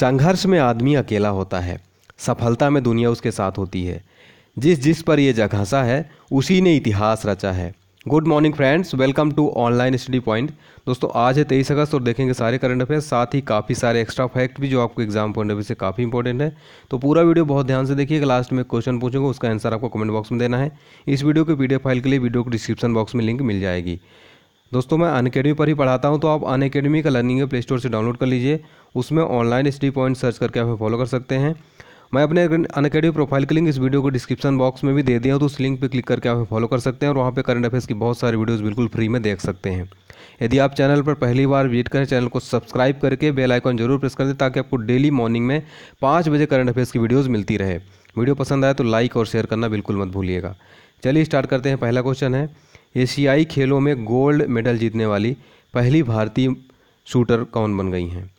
संघर्ष में आदमी अकेला होता है सफलता में दुनिया उसके साथ होती है जिस जिस पर यह जघासा है उसी ने इतिहास रचा है good morning friends welcome to online study point दोस्तों आज है तेईस अगस्त और देखेंगे सारे करंट अफेयर साथ ही काफ़ी सारे एक्स्ट्रा फैक्ट भी जो आपको एग्जाम पॉइंट ऑफ व्यू से काफ़ी इंपॉर्टेंट है तो पूरा वीडियो बहुत ध्यान से देखिएगा लास्ट में क्वेश्चन पूछूंगा उसका आंसर आपको कमेंट बॉक्स में देना है इस वीडियो के पी फाइल के लिए वीडियो को डिस्क्रिप्शन बॉक्स में लिंक मिल जाएगी दोस्तों मैं अन अकेडमी पर ही पढ़ाता हूँ तो आप अन अकेडमी का लर्निंग प्ले स्टोर से डाउनलोड कर लीजिए उसमें ऑनलाइन स्टडी पॉइंट सर्च करके आप फॉलो कर सकते हैं मैं अपने अन अकेडमी प्रोफाइल की लिंक इस वीडियो को डिस्क्रिप्शन बॉक्स में भी दे दिया हूँ तो उस लिंक पर क्लिक करके आप फॉलो कर सकते हैं और वहाँ पर करंट अफेयर्स की बहुत सारी वीडियोज़ बिल्कुल फ्री में देख सकते हैं यदि आप चैनल पर पहली बार विजिट करें चैनल को सब्सक्राइब करके बेल आइकॉन जरूर प्रेस कर दें ताकि आपको डेली मॉर्निंग में पाँच बजे करंट अफेयर्स की वीडियोज़ मिलती रहे वीडियो पसंद आए तो लाइक और शेयर करना बिल्कुल मत भूलिएगा चलिए स्टार्ट करते हैं पहला क्वेश्चन है एशियाई खेलों में गोल्ड मेडल जीतने वाली पहली भारतीय शूटर कौन बन गई हैं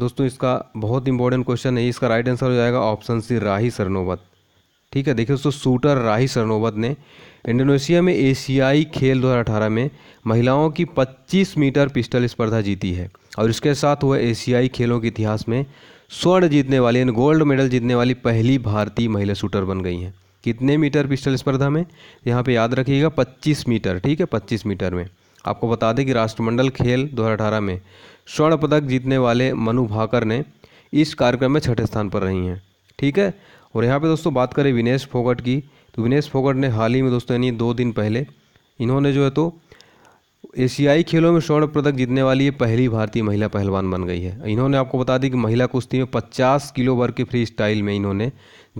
दोस्तों इसका बहुत इंपॉर्टेंट क्वेश्चन है इसका राइट आंसर हो जाएगा ऑप्शन सी राही सरनोबत ठीक है देखिए दोस्तों शूटर राही सरनोबत ने इंडोनेशिया में एशियाई खेल 2018 में महिलाओं की 25 मीटर पिस्टल स्पर्धा जीती है और इसके साथ वह एशियाई खेलों के इतिहास में स्वर्ण जीतने वाली यानी गोल्ड मेडल जीतने वाली पहली भारतीय महिला शूटर बन गई हैं कितने मीटर पिस्टल स्पर्धा में यहाँ पे याद रखिएगा 25 मीटर ठीक है 25 मीटर में आपको बता दें कि राष्ट्रमंडल खेल 2018 में स्वर्ण पदक जीतने वाले मनु भाकर ने इस कार्यक्रम में छठे स्थान पर रही हैं ठीक है और यहाँ पे दोस्तों बात करें विनेश फोगट की तो विनेश फोगट ने हाल ही में दोस्तों यानी दो दिन पहले इन्होंने जो है तो एशियाई खेलों में स्वर्ण पदक जीतने वाली ये पहली भारतीय महिला पहलवान बन गई है इन्होंने आपको बता दी कि महिला कुश्ती में 50 किलो वर्ग के फ्री स्टाइल में इन्होंने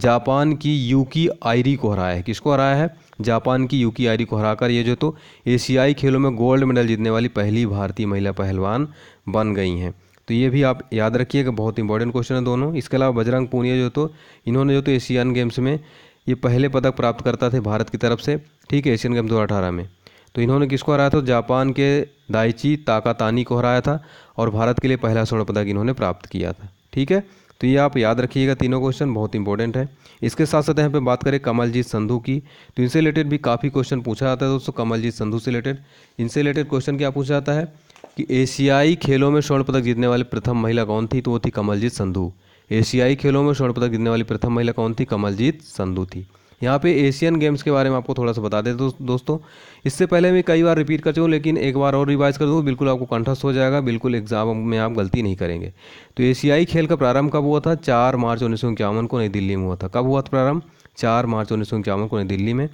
जापान की यूकी आयरी को हराया है किसको हराया है जापान की यूकी आयरी को हराकर ये जो तो एशियाई खेलों में गोल्ड मेडल जीतने वाली पहली भारतीय महिला पहलवान बन गई हैं तो ये भी आप याद रखिएगा बहुत इंपॉर्टेंट क्वेश्चन है दोनों इसके अलावा बजरंग पूनिया जो तो इन्होंने जो तो एशियन गेम्स में ये पहले पदक प्राप्त करता थे भारत की तरफ से ठीक है एशियन गेम्स दो में तो इन्होंने किसको हराया था जापान के दाइची ताकातानी को हराया था और भारत के लिए पहला स्वर्ण पदक इन्होंने प्राप्त किया था ठीक है तो ये आप याद रखिएगा तीनों क्वेश्चन बहुत इंपॉर्टेंट है इसके साथ साथ यहाँ पे बात करें कमलजीत संधु की तो इनसे रिलेटेड भी काफ़ी क्वेश्चन पूछा जाता है दोस्तों कमलजीत संधु से रिलेटेड इनसे रिलेटेड क्वेश्चन क्या पूछा जाता है कि एशियाई खेलों में स्वर्ण पदक जीतने वाली प्रथम महिला कौन थी तो वो थी कमलजीत संधु एशियाई खेलों में स्वर्ण पदक जीतने वाली प्रथम महिला कौन थी कमलजीत संधु थी यहाँ पे एशियन गेम्स के बारे में आपको थोड़ा सा बता दे दोस्तों इससे पहले मैं कई बार रिपीट कर चुका लेकिन एक बार और रिवाइज कर दूँ बिल्कुल आपको कंठस्थ हो जाएगा बिल्कुल एग्जाम में आप गलती नहीं करेंगे तो एशियाई खेल का प्रारंभ कब हुआ था चार मार्च उन्नीस को नई दिल्ली में हुआ था कब हुआ था प्रारंभ चार मार्च उन्नीस को नई दिल्ली में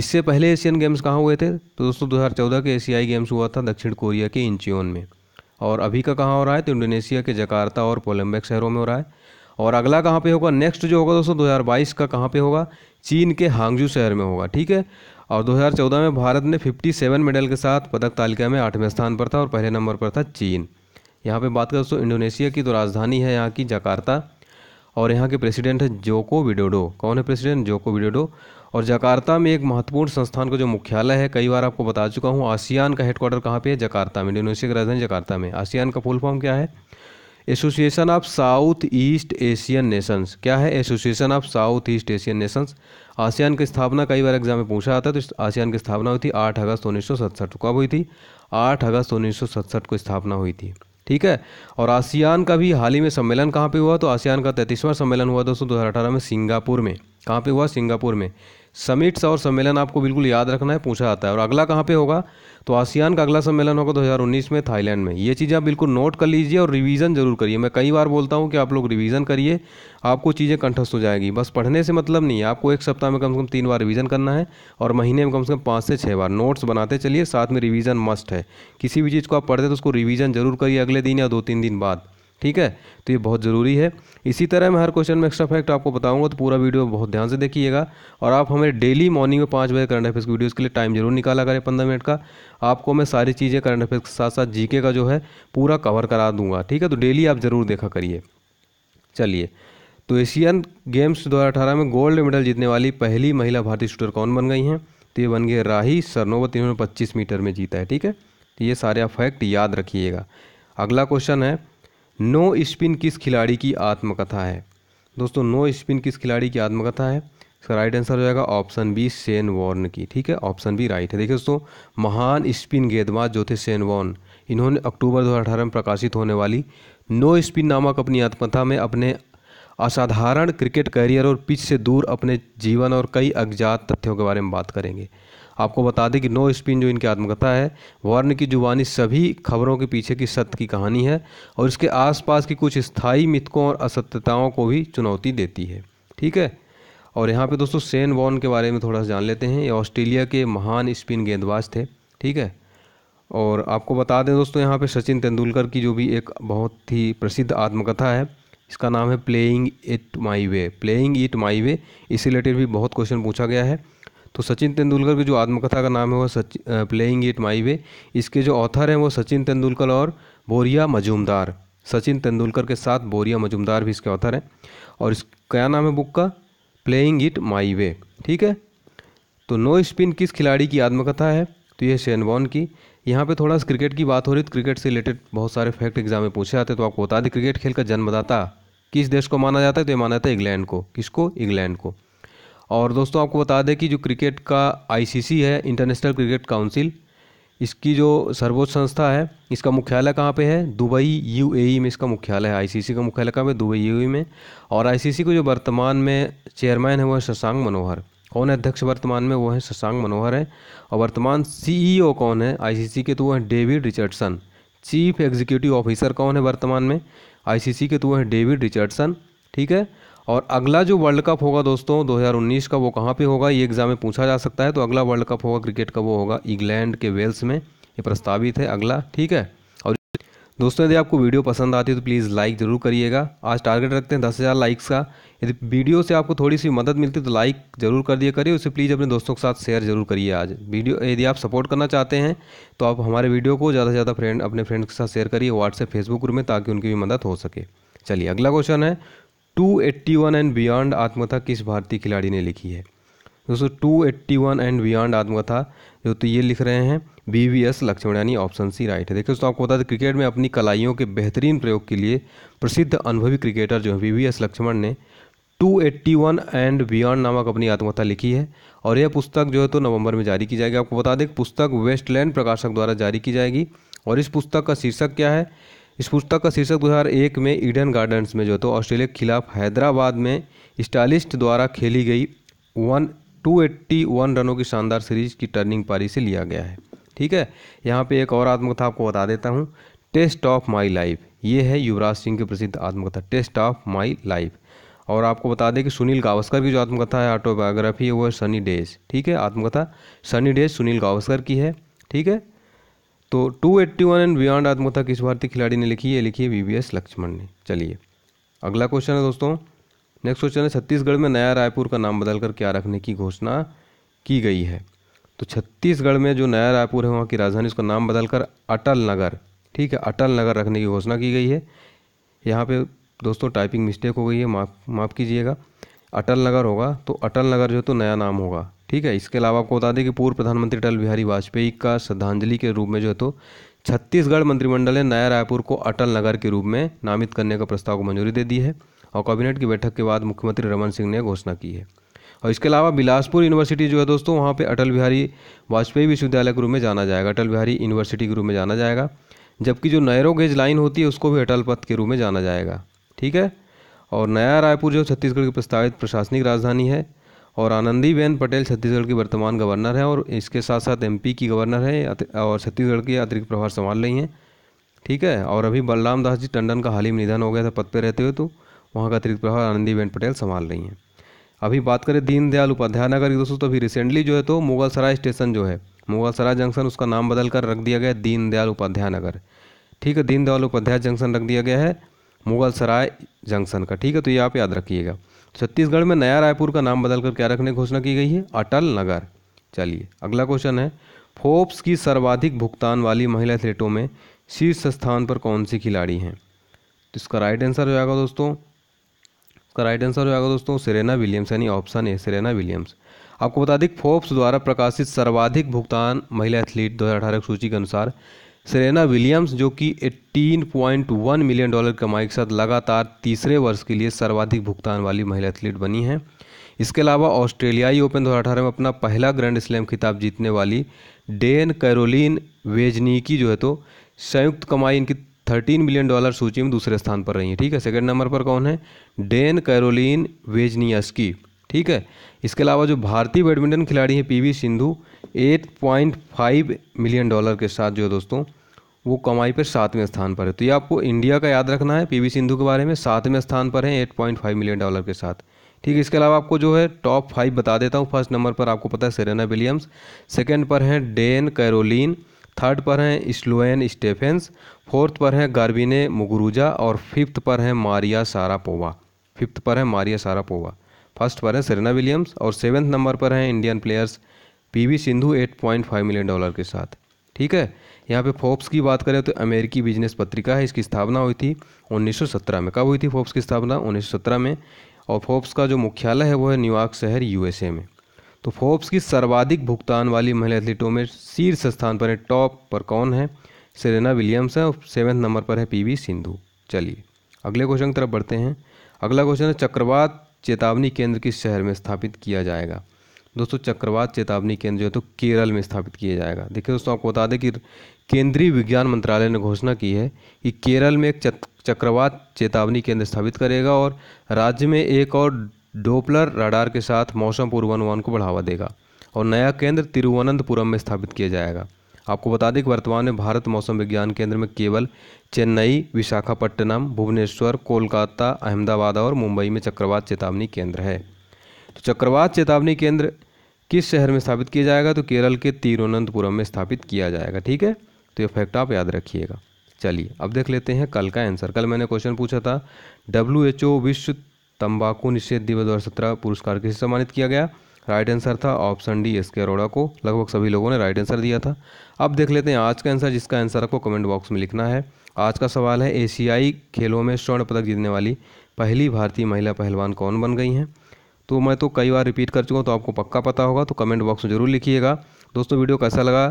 इससे पहले एशियन गेम्स कहाँ हुए थे तो दोस्तों चौदह के एशियाई गेम्स हुआ था दक्षिण कोरिया के इंचियोन में और अभी का कहाँ हो रहा है तो इंडोनेशिया के जकार्ता और पोलम्बिक शहरों में हो रहा है और अगला कहाँ पे होगा नेक्स्ट जो होगा दोस्तों 2022 का कहाँ पे होगा चीन के हांगजू शहर में होगा ठीक है और 2014 में भारत ने 57 मेडल के साथ पदक तालिका में आठवें स्थान पर था और पहले नंबर पर था चीन यहाँ पे बात करें दोस्तों इंडोनेशिया की तो राजधानी है यहाँ की जकार्ता और यहाँ के प्रेसिडेंट है जोको विडोडो कौन है प्रेसिडेंट जोको विडोडो और जकार्ता में एक महत्वपूर्ण संस्थान का जो मुख्यालय है कई बार आपको बता चुका हूँ आसियान का हेडक्वार्टर कहाँ पे है जकार्ता में इंडोनेशिया की राजधानी जकार्ता में आसियान का फुल फॉर्म क्या है Association of South East Asian Nations क्या है Association of South East Asian Nations ASEAN की स्थापना कई बार एग्जाम में पूछा आता है तो आसियान की स्थापना हुई थी आठ अगस्त उन्नीस सौ कब हुई थी आठ अगस्त उन्नीस सौ को स्थापना हुई थी ठीक है और आसियान का भी हाल ही में सम्मेलन कहाँ पे हुआ तो आसियान का तैतीसवां सम्मेलन हुआ दोस्तों दो में सिंगापुर में कहाँ पे हुआ सिंगापुर में समिट्स और सम्मेलन आपको बिल्कुल याद रखना है पूछा जाता है और अगला कहाँ पे होगा तो आसियान का अगला सम्मेलन होगा 2019 में थाईलैंड में ये चीज़ें आप बिल्कुल नोट कर लीजिए और रिवीजन जरूर करिए मैं कई बार बोलता हूँ कि आप लोग रिवीजन करिए आपको चीज़ें कंठस्थ हो जाएगी बस पढ़ने से मतलब नहीं है आपको एक सप्ताह में कम से कम तीन बार रिवीजन करना है और महीने में कम से कम पाँच से छः बार नोट्स बनाते चलिए साथ में रिवीजन मस्ट है किसी भी चीज़ को आप पढ़ते तो उसको रिवीजन जरूर करिए अगले दिन या दो तीन दिन बाद ठीक है तो ये बहुत ज़रूरी है इसी तरह मैं हर क्वेश्चन में एक्स्ट्रा फैक्ट आपको बताऊंगा तो पूरा वीडियो बहुत ध्यान से देखिएगा और आप हमें डेली मॉर्निंग में पाँच बजे करंट अफेयर्स की वीडियोज़ के लिए टाइम जरूर निकाला करें पंद्रह मिनट का आपको मैं सारी चीज़ें करंट अफेयर्स के साथ साथ जीके का जो है पूरा कवर करा दूँगा ठीक है तो डेली आप ज़रूर देखा करिए चलिए तो एशियन गेम्स दो में गोल्ड मेडल जीतने वाली पहली महिला भारतीय शूटर कौन बन गई हैं तो ये बन गए राही सरनोवत इन्होंने पच्चीस मीटर में जीता है ठीक है तो ये सारे आप फैक्ट याद रखिएगा अगला क्वेश्चन है नो स्पिन किस खिलाड़ी की आत्मकथा है दोस्तों नो स्पिन किस खिलाड़ी की आत्मकथा है इसका राइट आंसर हो जाएगा ऑप्शन बी सेन वॉर्न की ठीक है ऑप्शन बी राइट है देखिए दोस्तों महान स्पिन गेंदबाज जो थे सेन वॉर्न इन्होंने अक्टूबर 2018 में प्रकाशित होने वाली नो स्पिन नामक अपनी आत्मकथा में अपने असाधारण क्रिकेट करियर और पिच से दूर अपने जीवन और कई अज्ञात तथ्यों के बारे में बात करेंगे आपको बता दें कि नो स्पिन जो इनकी आत्मकथा है वार्न की जुबानी सभी खबरों के पीछे की सत्य की कहानी है और इसके आसपास की कुछ स्थायी मिथकों और असत्यताओं को भी चुनौती देती है ठीक है और यहाँ पे दोस्तों सेन वॉन के बारे में थोड़ा सा जान लेते हैं ये ऑस्ट्रेलिया के महान स्पिन गेंदबाज थे ठीक है और आपको बता दें दोस्तों यहाँ पे सचिन तेंदुलकर की जो भी एक बहुत ही प्रसिद्ध आत्मकथा है इसका नाम है playing it my way playing it my way इससे रिलेटेड भी बहुत क्वेश्चन पूछा गया है तो सचिन तेंदुलकर की जो आत्मकथा का नाम है वो सच प्लेइंग इट माई वे इसके जो ऑथर हैं वो सचिन तेंदुलकर और बोरिया मजूमदार सचिन तेंदुलकर के साथ बोरिया मजूमदार भी इसके ऑथर हैं और इस क्या नाम है बुक का प्लेइंग इट माई वे ठीक है तो नो स्पिन किस खिलाड़ी की आत्मकथा है तो ये शेनबॉन की यहाँ पे थोड़ा सा क्रिकेट की बात हो रही है क्रिकेट तो से रिलेटेड बहुत सारे फैक्ट एग्जाम में पूछे जाते तो आपको बता दें क्रिकेट खेल का जन्मदाता किस देश को माना जाता है तो ये माना जाता है इंग्लैंड को किसको इंग्लैंड को और दोस्तों आपको बता दें कि जो क्रिकेट का आईसीसी है इंटरनेशनल क्रिकेट काउंसिल इसकी जो सर्वोच्च संस्था है इसका मुख्यालय कहाँ पे है दुबई यूएई e में इसका मुख्यालय है आईसीसी का मुख्यालय कहाँ पे दुबई यूएई e में और आईसीसी को जो वर्तमान में चेयरमैन है वो है शशांक मनोहर कौन है अध्यक्ष वर्तमान में वो है शशांक मनोहर है और वर्तमान सीईओ e कौन है आईसीसी के तो वो हैं David Richardson chief executive officer कौन है वर्तमान में आईसीसी के तो वो हैं डेविड रिचर्डसन ठीक है और अगला जो वर्ल्ड कप होगा दोस्तों 2019 का वो कहाँ पे होगा ये एग्ज़ाम में पूछा जा सकता है तो अगला वर्ल्ड कप होगा क्रिकेट का वो होगा इंग्लैंड के वेल्स में ये प्रस्तावित है अगला ठीक है दोस्तों यदि आपको वीडियो पसंद आती है तो प्लीज़ लाइक ज़रूर करिएगा आज टारगेट रखते हैं दस हज़ार लाइक्स का यदि वीडियो से आपको थोड़ी सी मदद मिलती है तो लाइक ज़रूर कर दिया करिए उसे प्लीज़ अपने दोस्तों के साथ शेयर ज़रूर करिए आज वीडियो यदि आप सपोर्ट करना चाहते हैं तो आप हमारे वीडियो को ज़्यादा से ज़्यादा फ्रेंड अपने फ्रेंड्स के साथ शेयर करिए व्हाट्सएप फेसबुक ग्रुप में ताकि उनकी भी मदद हो सके चलिए अगला क्वेश्चन है two eighty one and beyond आत्मकथा किस भारतीय खिलाड़ी ने लिखी है दोस्तों two eighty one and beyond आत्मकथा जो तो ये लिख रहे हैं बी वी एस लक्ष्मण यानी ऑप्शन सी राइट है देखिए दोस्तों आपको बता दें क्रिकेट में अपनी कलाइयों के बेहतरीन प्रयोग के लिए प्रसिद्ध अनुभवी क्रिकेटर जो है वी वी एस लक्ष्मण ने two eighty one and beyond नामक अपनी आत्मकथा लिखी है और यह पुस्तक जो है तो नवंबर में जारी की जाएगी आपको बता दें पुस्तक वेस्टलैंड प्रकाशक द्वारा जारी की जाएगी और इस पुस्तक का शीर्षक क्या है इस पुस्तक का शीर्षक दो हज़ार एक में ईडन गार्डन्स में जो है तो ऑस्ट्रेलिया के खिलाफ हैदराबाद में स्टालिस्ट द्वारा खेली गई वन 281 रनों की शानदार सीरीज की टर्निंग पारी से लिया गया है ठीक है यहाँ पे एक और आत्मकथा आपको बता देता हूँ टेस्ट ऑफ माई लाइफ ये है युवराज सिंह की प्रसिद्ध आत्मकथा टेस्ट ऑफ माई लाइफ और आपको बता दें कि सुनील गावस्कर की जो आत्मकथा है ऑटोबायोग्राफी है वो है सनी डेज ठीक है आत्मकथा सनी डेज सुनील गावस्कर की है ठीक है तो 281 एंड बियॉन्ड आत्मकथा किस भारतीय खिलाड़ी ने लिखी है लिखी है वी लक्ष्मण ने चलिए अगला क्वेश्चन है दोस्तों नेक्स्ट क्वेश्चन है छत्तीसगढ़ में नया रायपुर का नाम बदलकर क्या रखने की घोषणा की गई है तो छत्तीसगढ़ में जो नया रायपुर है वहाँ की राजधानी उसका नाम बदलकर अटल नगर ठीक है अटल नगर रखने की घोषणा की गई है यहाँ पे दोस्तों टाइपिंग मिस्टेक हो गई है माफ माफ़ कीजिएगा अटल नगर होगा तो अटल नगर जो तो नया नाम होगा ठीक है इसके अलावा आपको बता दें कि पूर्व प्रधानमंत्री अटल बिहारी वाजपेयी का श्रद्धांजलि के रूप में जो है तो छत्तीसगढ़ मंत्रिमंडल ने नया रायपुर को अटल नगर के रूप में नामित करने का प्रस्ताव को मंजूरी दे दी है और कैबिनेट की बैठक के बाद मुख्यमंत्री रमन सिंह ने घोषणा की है और इसके अलावा बिलासपुर यूनिवर्सिटी जो है दोस्तों वहाँ पर अटल बिहारी वाजपेयी विश्वविद्यालय के रूप में जाना जाएगा अटल बिहारी यूनिवर्सिटी के रूप में जाना जाएगा जबकि जो नैरो गेज लाइन होती है उसको भी अटल पथ के रूप में जाना जाएगा ठीक है और नया रायपुर जो छत्तीसगढ़ की प्रस्तावित प्रशासनिक राजधानी है और आनंदीबेन पटेल छत्तीसगढ़ की वर्तमान गवर्नर हैं और इसके साथ साथ एमपी की गवर्नर हैं और छत्तीसगढ़ के अतिरिक्त प्रभार संभाल रही हैं ठीक है और अभी बलराम दास जी टंडन का हाल ही में निधन हो गया था पद पर रहते हुए तो वहाँ का अतिरिक्त प्रभार आनंदीबेन पटेल संभाल रही हैं अभी बात करें दीनदयाल उपाध्याय नगर की दोस्तों तो अभी रिसेंटली जो है तो मुगल सराय स्टेशन जो है मुगल सराय जंक्शन उसका नाम बदल कर रख दिया गया दीनदयाल उपाध्याय नगर ठीक है दीनदयाल उपाध्याय जंक्शन रख दिया गया है मुगल सराय जंक्शन का ठीक है तो ये आप याद रखिएगा छत्तीसगढ़ में नया रायपुर का नाम बदलकर क्या रखने की घोषणा की गई है अटल नगर चलिए अगला क्वेश्चन है फोप्स की सर्वाधिक भुगतान वाली महिला एथलीटों में शीर्ष स्थान पर कौन सी खिलाड़ी हैं तो इसका राइट आंसर हो जाएगा दोस्तों उसका राइट आंसर हो जाएगा दोस्तों सेरेना विलियम्स यानी ऑप्शन ए सेरेना विलियम्स आपको बता दें फोर्ब्स द्वारा प्रकाशित सर्वाधिक भुगतान महिला एथलीट 2018 की सूची के अनुसार सेरेना विलियम्स जो कि 18.1 मिलियन डॉलर कमाई के साथ लगातार तीसरे वर्ष के लिए सर्वाधिक भुगतान वाली महिला एथलीट बनी हैं इसके अलावा ऑस्ट्रेलियाई ओपन 2018 में अपना पहला ग्रैंड स्लैम खिताब जीतने वाली डेन कैरोलिन वेजनीकी जो है तो संयुक्त कमाई इनकी थर्टीन मिलियन डॉलर सूची में दूसरे स्थान पर रही है ठीक है सेकेंड नंबर पर कौन है डेन कैरोलिन वेजनियस्की ठीक है इसके अलावा जो भारतीय बैडमिंटन खिलाड़ी हैं पीवी सिंधु 8.5 मिलियन डॉलर के साथ जो है दोस्तों वो कमाई पर सातवें स्थान पर है तो ये आपको इंडिया का याद रखना है पीवी सिंधु के बारे में सातवें स्थान पर है फाइव मिलियन डॉलर के साथ ठीक है इसके अलावा आपको जो है टॉप फाइव बता देता हूँ फर्स्ट नंबर पर आपको पता है सेरेना विलियम्स सेकेंड पर हैं डेन कैरोलिन थर्ड पर हैं स्लोएन स्टेफेंस फोर्थ पर हैं गार्बिने मुगुरुजा और फिफ्थ पर हैं मारिया सारापोवा फिफ्थ पर हैं मारिया सारापोवा फर्स्ट पर हैं सेरेना विलियम्स और सेवन्थ नंबर पर हैं Indian players V Sindhu five million dollar के साथ ठीक है यहाँ पे फोप्स की बात करें तो अमेरिकी बिजनेस पत्रिका है इसकी स्थापना हुई थी 1917 में कब हुई थी फोप्स की स्थापना 1917 में और फोप्स का जो मुख्यालय है वो है न्यूयॉर्क शहर यूएसए में तो फोर्ब्स की सर्वाधिक भुगतान वाली महिला एथलीटों में शीर्ष स्थान पर है टॉप पर कौन है सेरेना विलियम्स है और सेवन्थ नंबर पर है पीवी सिंधु चलिए अगले क्वेश्चन की तरफ बढ़ते हैं अगला क्वेश्चन है चक्रवात चेतावनी केंद्र किस शहर में स्थापित किया जाएगा दोस्तों चक्रवात चेतावनी केंद्र जो है तो केरल में स्थापित किया जाएगा देखिए दोस्तों आपको बता दें कि केंद्रीय विज्ञान मंत्रालय ने घोषणा की है कि केरल में एक चक्रवात चेतावनी केंद्र स्थापित करेगा और राज्य में एक और डोपलर राडार के साथ मौसम पूर्वानुमान को बढ़ावा देगा और नया केंद्र तिरुवनंतपुरम में स्थापित किया जाएगा आपको बता दें कि वर्तमान में भारत मौसम विज्ञान केंद्र में केवल चेन्नई विशाखापट्टनम भुवनेश्वर कोलकाता अहमदाबाद और मुंबई में चक्रवात चेतावनी केंद्र है तो चक्रवात चेतावनी केंद्र किस शहर में स्थापित किया जाएगा तो केरल के तिरुवनंतपुरम में स्थापित किया जाएगा ठीक है तो ये फैक्ट आप याद रखिएगा चलिए अब देख लेते हैं कल का आंसर कल मैंने क्वेश्चन पूछा था डब्ल्यू एच ओ विश्व तंबाकू निषेध दिवस दो पुरस्कार के सम्मानित किया गया राइट आंसर था option D S K Arora को लगभग सभी लोगों ने राइट आंसर दिया था अब देख लेते हैं आज का आंसर जिसका आंसर आपको कमेंट बॉक्स में लिखना है आज का सवाल है एशियाई खेलों में स्वर्ण पदक जीतने वाली पहली भारतीय महिला पहलवान कौन बन गई हैं तो मैं तो कई बार रिपीट कर चुका हूँ तो आपको पक्का पता होगा तो कमेंट बॉक्स में ज़रूर लिखिएगा दोस्तों वीडियो कैसा लगा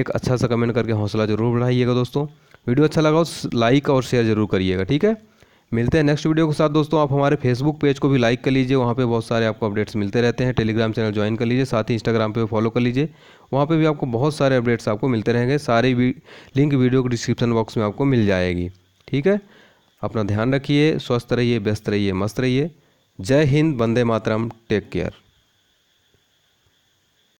एक अच्छा सा कमेंट करके हौसला ज़रूर बढ़ाइएगा दोस्तों वीडियो अच्छा लगा तो लाइक और शेयर ज़रूर करिएगा ठीक है मिलते हैं नेक्स्ट वीडियो के साथ दोस्तों आप हमारे फेसबुक पेज को भी लाइक कर लीजिए वहाँ पे बहुत सारे आपको अपडेट्स मिलते रहते हैं टेलीग्राम चैनल ज्वाइन कर लीजिए साथ ही इंस्टाग्राम पे फॉलो कर लीजिए वहाँ पे भी आपको बहुत सारे अपडेट्स आपको मिलते रहेंगे सारे लिंक वीडियो के डिस्क्रिप्शन बॉक्स में आपको मिल जाएगी ठीक है अपना ध्यान रखिए स्वस्थ रहिए व्यस्त रहिए मस्त रहिए जय हिंद वंदे मातरम टेक केयर